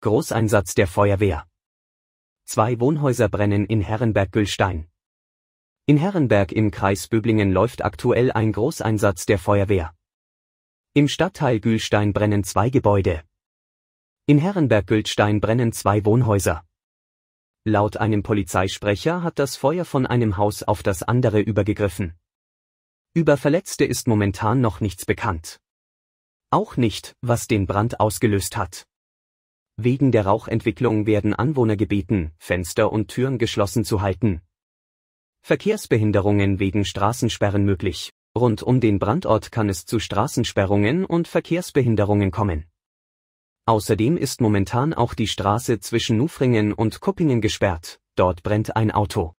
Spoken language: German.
Großeinsatz der Feuerwehr. Zwei Wohnhäuser brennen in herrenberg gülstein In Herrenberg im Kreis Böblingen läuft aktuell ein Großeinsatz der Feuerwehr. Im Stadtteil Gülstein brennen zwei Gebäude. In herrenberg gülstein brennen zwei Wohnhäuser. Laut einem Polizeisprecher hat das Feuer von einem Haus auf das andere übergegriffen. Über Verletzte ist momentan noch nichts bekannt auch nicht, was den Brand ausgelöst hat. Wegen der Rauchentwicklung werden Anwohner gebeten, Fenster und Türen geschlossen zu halten. Verkehrsbehinderungen wegen Straßensperren möglich. Rund um den Brandort kann es zu Straßensperrungen und Verkehrsbehinderungen kommen. Außerdem ist momentan auch die Straße zwischen Nufringen und Kuppingen gesperrt, dort brennt ein Auto.